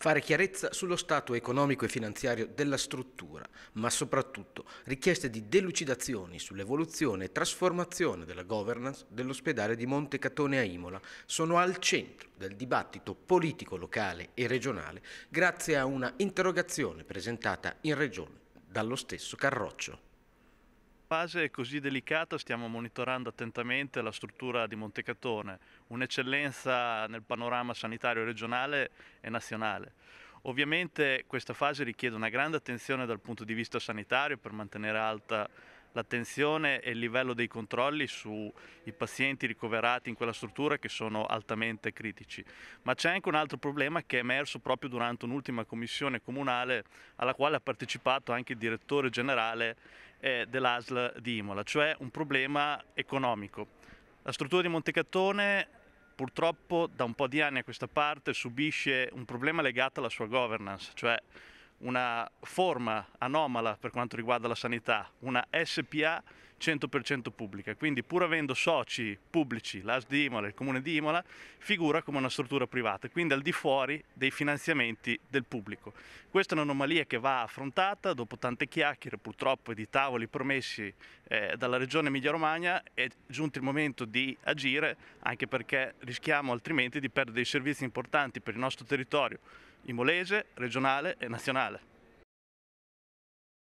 fare chiarezza sullo stato economico e finanziario della struttura, ma soprattutto richieste di delucidazioni sull'evoluzione e trasformazione della governance dell'ospedale di Montecatone a Imola sono al centro del dibattito politico locale e regionale grazie a una interrogazione presentata in regione dallo stesso Carroccio fase così delicata stiamo monitorando attentamente la struttura di Montecatone, un'eccellenza nel panorama sanitario regionale e nazionale. Ovviamente questa fase richiede una grande attenzione dal punto di vista sanitario per mantenere alta l'attenzione e il livello dei controlli sui pazienti ricoverati in quella struttura che sono altamente critici. Ma c'è anche un altro problema che è emerso proprio durante un'ultima commissione comunale alla quale ha partecipato anche il direttore generale eh, dell'ASL di Imola, cioè un problema economico. La struttura di Montecatone purtroppo da un po' di anni a questa parte subisce un problema legato alla sua governance, cioè una forma anomala per quanto riguarda la sanità, una SPA 100% pubblica, quindi pur avendo soci pubblici, l'AS di Imola e il Comune di Imola, figura come una struttura privata, quindi al di fuori dei finanziamenti del pubblico. Questa è un'anomalia che va affrontata dopo tante chiacchiere, purtroppo, e di tavoli promessi eh, dalla Regione Emilia-Romagna, è giunto il momento di agire, anche perché rischiamo altrimenti di perdere dei servizi importanti per il nostro territorio, imolese, regionale e nazionale.